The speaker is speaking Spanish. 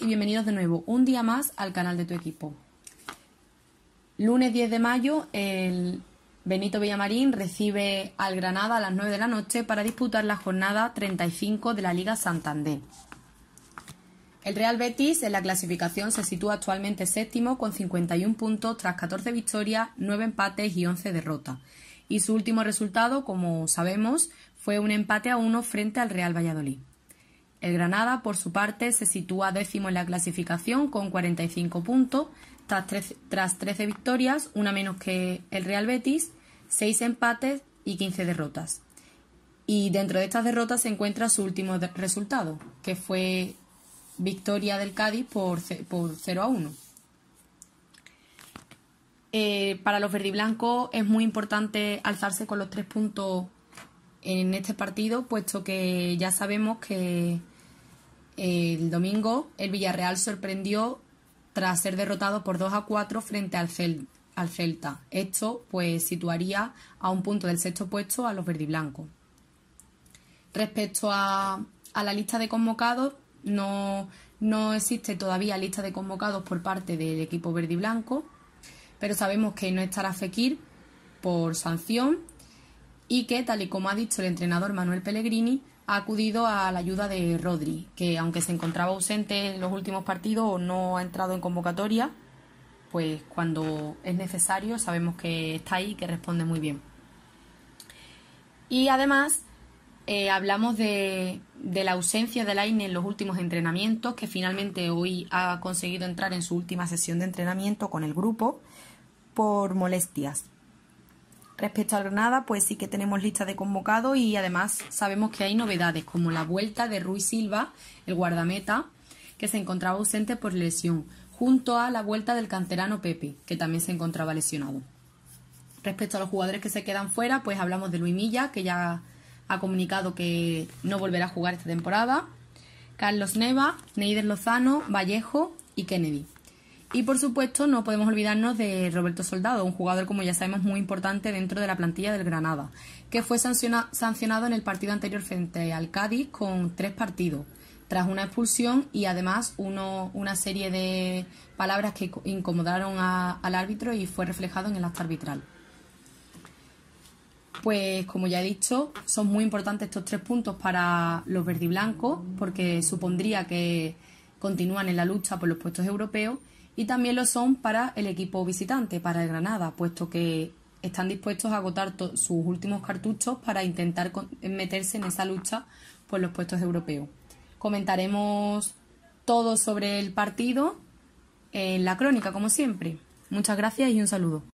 y bienvenidos de nuevo un día más al canal de tu equipo. Lunes 10 de mayo, el Benito Villamarín recibe al Granada a las 9 de la noche para disputar la jornada 35 de la Liga Santander. El Real Betis en la clasificación se sitúa actualmente séptimo con 51 puntos tras 14 victorias, 9 empates y 11 derrotas. Y su último resultado, como sabemos, fue un empate a uno frente al Real Valladolid. El Granada, por su parte, se sitúa décimo en la clasificación con 45 puntos, tras 13, victorias, una menos que el Real Betis, 6 empates y 15 derrotas. Y dentro de estas derrotas se encuentra su último resultado, que fue victoria del Cádiz por, 0 a 1. Eh, para los verdiblancos es muy importante alzarse con los tres puntos en este partido, puesto que ya sabemos que el domingo el Villarreal sorprendió tras ser derrotado por 2 a 4 frente al, Celta. Esto pues situaría a un punto del sexto puesto a los verdiblancos. Respecto a, a la lista de convocados, no, no existe todavía lista de convocados por parte del equipo verdiblanco... pero sabemos que no estará Fekir por sanción y que, tal y como ha dicho el entrenador Manuel Pellegrini, ha acudido a la ayuda de Rodri, que aunque se encontraba ausente en los últimos partidos o no ha entrado en convocatoria, pues cuando es necesario sabemos que está ahí y que responde muy bien. Y además eh, hablamos de, la ausencia de Laine en los últimos entrenamientos, que finalmente hoy ha conseguido entrar en su última sesión de entrenamiento con el grupo por molestias. Respecto a Granada, pues sí que tenemos lista de convocados y además sabemos que hay novedades como la vuelta de Ruiz Silva, el guardameta, que se encontraba ausente por lesión, junto a la vuelta del canterano Pepe, que también se encontraba lesionado. Respecto a los jugadores que se quedan fuera, pues hablamos de Luis Milla, que ya ha comunicado que no volverá a jugar esta temporada, Carlos Neva, Neider Lozano, Vallejo y Kennedy. Y por supuesto, no podemos olvidarnos de Roberto Soldado, un jugador, como ya sabemos, muy importante dentro de la plantilla del Granada, que fue sancionado en el partido anterior frente al Cádiz con tres partidos, tras una expulsión y además una serie de palabras que incomodaron al árbitro y fue reflejado en el acta arbitral. Pues como ya he dicho, son muy importantes estos tres puntos para los verdiblancos, porque supondría que continúan en la lucha por los puestos europeos y también lo son para el equipo visitante, para el Granada, puesto que están dispuestos a agotar sus últimos cartuchos para intentar meterse en esa lucha por los puestos europeos. Comentaremos todo sobre el partido en la crónica, como siempre. Muchas gracias y un saludo.